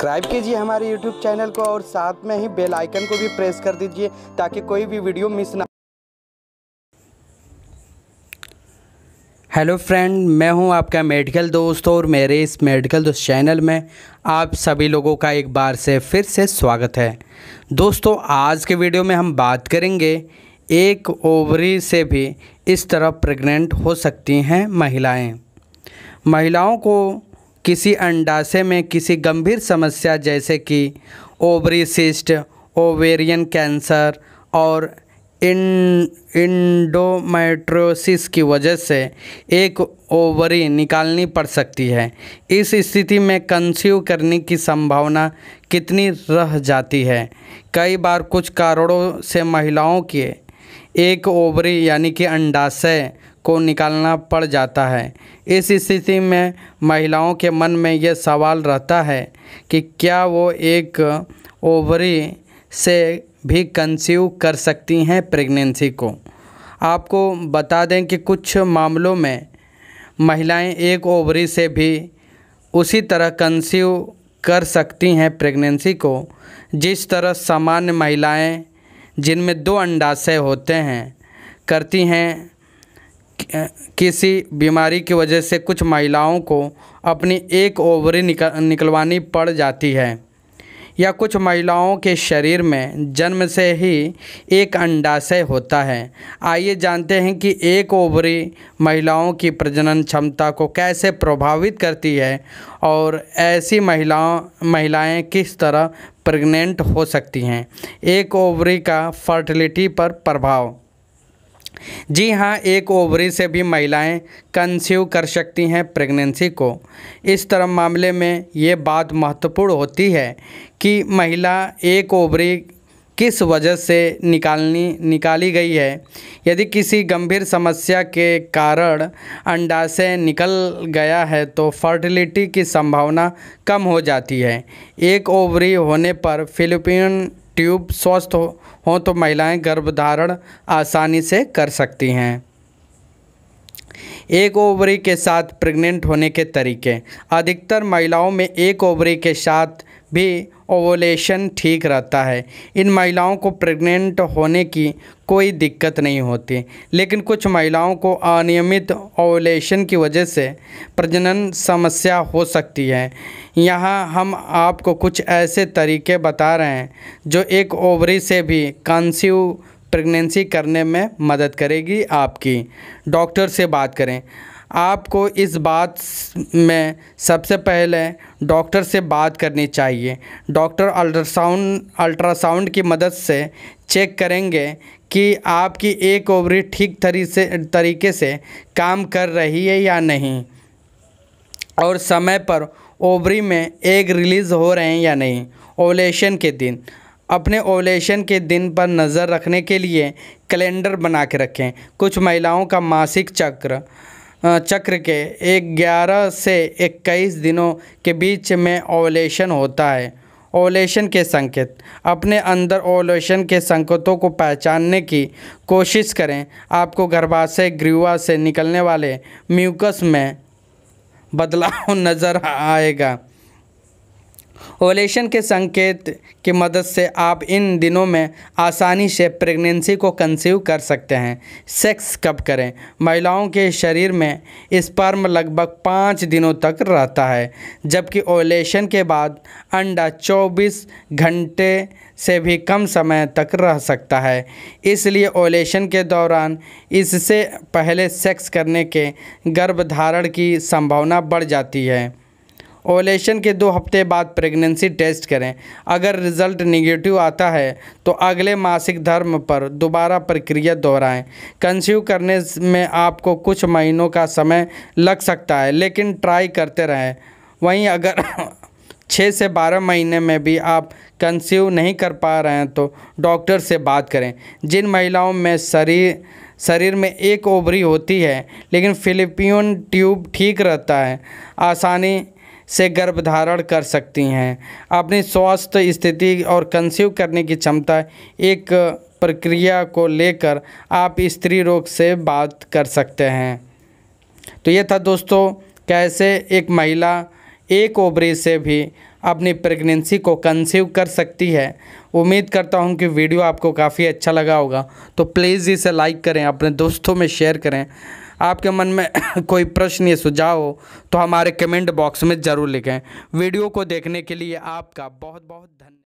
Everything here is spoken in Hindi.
सब्सक्राइब कीजिए हमारे यूट्यूब चैनल को और साथ में ही बेल आइकन को भी प्रेस कर दीजिए ताकि कोई भी वीडियो मिस ना हेलो फ्रेंड मैं हूं आपका मेडिकल दोस्त और मेरे इस मेडिकल दोस्त चैनल में आप सभी लोगों का एक बार से फिर से स्वागत है दोस्तों आज के वीडियो में हम बात करेंगे एक ओवरी से भी इस तरह प्रेग्नेंट हो सकती हैं महिलाएं महिलाओं को किसी अंडाशय में किसी गंभीर समस्या जैसे कि ओवरी सिस्ट ओवेरियन कैंसर और इन इंडोमेट्रोसिस की वजह से एक ओवरी निकालनी पड़ सकती है इस स्थिति में कंसीव करने की संभावना कितनी रह जाती है कई बार कुछ कारणों से महिलाओं के एक ओवरी यानी कि अंडाशय को निकालना पड़ जाता है इस स्थिति में महिलाओं के मन में यह सवाल रहता है कि क्या वो एक ओवरी से भी कंसीव कर सकती हैं प्रेगनेंसी को आपको बता दें कि कुछ मामलों में महिलाएं एक ओवरी से भी उसी तरह कंसीव कर सकती हैं प्रेगनेंसी को जिस तरह सामान्य महिलाएं जिनमें दो अंडाशय होते हैं करती हैं किसी बीमारी की वजह से कुछ महिलाओं को अपनी एक ओवरी निकल निकलवानी पड़ जाती है या कुछ महिलाओं के शरीर में जन्म से ही एक अंडाशय होता है आइए जानते हैं कि एक ओवरी महिलाओं की प्रजनन क्षमता को कैसे प्रभावित करती है और ऐसी महिलाओं महिलाएं किस तरह प्रेग्नेंट हो सकती हैं एक ओवरी का फर्टिलिटी पर प्रभाव जी हाँ एक ओवरी से भी महिलाएं कंसीव कर सकती हैं प्रेगनेंसी को इस तरह मामले में ये बात महत्वपूर्ण होती है कि महिला एक ओवरी किस वजह से निकालनी निकाली गई है यदि किसी गंभीर समस्या के कारण अंडाशय निकल गया है तो फर्टिलिटी की संभावना कम हो जाती है एक ओवरी होने पर फिलिपिन ट्यूब स्वस्थ हो हो तो महिलाएं गर्भधारण आसानी से कर सकती हैं एक ओवरी के साथ प्रेग्नेंट होने के तरीके अधिकतर महिलाओं में एक ओवरी के साथ भी ओवोलेशन ठीक रहता है इन महिलाओं को प्रेग्नेंट होने की कोई दिक्कत नहीं होती लेकिन कुछ महिलाओं को अनियमित ओवलेशन की वजह से प्रजनन समस्या हो सकती है यहाँ हम आपको कुछ ऐसे तरीके बता रहे हैं जो एक ओवरी से भी कंसीव प्रेगनेंसी करने में मदद करेगी आपकी डॉक्टर से बात करें आपको इस बात में सबसे पहले डॉक्टर से बात करनी चाहिए डॉक्टर अल्ट्रासाउंड अल्ट्रासाउंड की मदद से चेक करेंगे कि आपकी एक ओवरी ठीक से तरीके से काम कर रही है या नहीं और समय पर ओवरी में एक रिलीज़ हो रहे हैं या नहीं ओवलेशन के दिन अपने ओवलेशन के दिन पर नज़र रखने के लिए कैलेंडर बना के रखें कुछ महिलाओं का मासिक चक्र चक्र के ग्यारह से इक्कीस दिनों के बीच में ओवलेशन होता है ओवलेशन के संकेत अपने अंदर ओवलेशन के संकेतों को पहचानने की कोशिश करें आपको गर्भाशय ग्रीवा से निकलने वाले म्यूकस में बदलाव नज़र आएगा ओवलेशन के संकेत की मदद से आप इन दिनों में आसानी से प्रेगनेंसी को कंसीव कर सकते हैं सेक्स कब करें महिलाओं के शरीर में स्पर्म लगभग पाँच दिनों तक रहता है जबकि ओवलेशन के बाद अंडा 24 घंटे से भी कम समय तक रह सकता है इसलिए ओलेशन के दौरान इससे पहले सेक्स करने के गर्भधारण की संभावना बढ़ जाती है ओलेशन के दो हफ्ते बाद प्रेगनेंसी टेस्ट करें अगर रिजल्ट निगेटिव आता है तो अगले मासिक धर्म पर दोबारा प्रक्रिया दोहराएं कंस्यू करने में आपको कुछ महीनों का समय लग सकता है लेकिन ट्राई करते रहें वहीं अगर छः से बारह महीने में भी आप कंस्यू नहीं कर पा रहे हैं तो डॉक्टर से बात करें जिन महिलाओं में शरीर शरीर में एक ओबरी होती है लेकिन फिलिपियन ट्यूब ठीक रहता है आसानी से गर्भ धारण कर सकती हैं अपनी स्वास्थ्य स्थिति और कंसीव करने की क्षमता एक प्रक्रिया को लेकर आप स्त्री रोग से बात कर सकते हैं तो ये था दोस्तों कैसे एक महिला एक ओबरी से भी अपनी प्रेगनेंसी को कंसीव कर सकती है उम्मीद करता हूं कि वीडियो आपको काफ़ी अच्छा लगा होगा तो प्लीज़ इसे लाइक करें अपने दोस्तों में शेयर करें आपके मन में कोई प्रश्न या सुझाव हो तो हमारे कमेंट बॉक्स में ज़रूर लिखें वीडियो को देखने के लिए आपका बहुत बहुत धन्यवाद